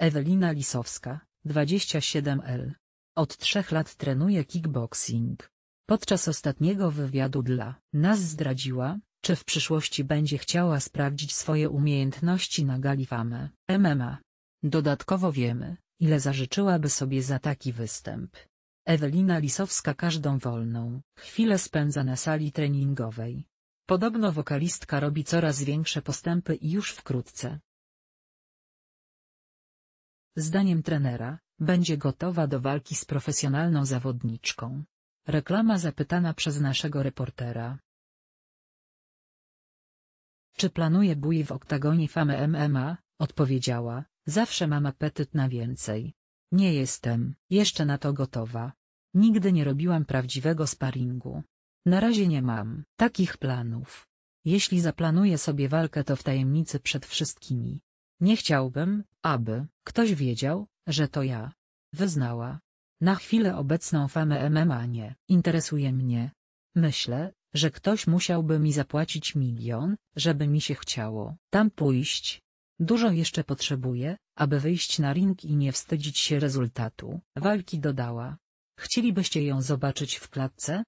Ewelina Lisowska, 27L. Od trzech lat trenuje kickboxing. Podczas ostatniego wywiadu dla nas zdradziła, czy w przyszłości będzie chciała sprawdzić swoje umiejętności na galifamę MMA. Dodatkowo wiemy, ile zażyczyłaby sobie za taki występ. Ewelina Lisowska każdą wolną chwilę spędza na sali treningowej. Podobno wokalistka robi coraz większe postępy i już wkrótce Zdaniem trenera, będzie gotowa do walki z profesjonalną zawodniczką. Reklama zapytana przez naszego reportera. Czy planuje bój w oktagonie Fame MMA? Odpowiedziała, zawsze mam apetyt na więcej. Nie jestem jeszcze na to gotowa. Nigdy nie robiłam prawdziwego sparingu. Na razie nie mam takich planów. Jeśli zaplanuję sobie walkę to w tajemnicy przed wszystkimi. Nie chciałbym, aby ktoś wiedział, że to ja. Wyznała. Na chwilę obecną famę MMA nie interesuje mnie. Myślę, że ktoś musiałby mi zapłacić milion, żeby mi się chciało tam pójść. Dużo jeszcze potrzebuję, aby wyjść na ring i nie wstydzić się rezultatu. Walki dodała. Chcielibyście ją zobaczyć w klatce?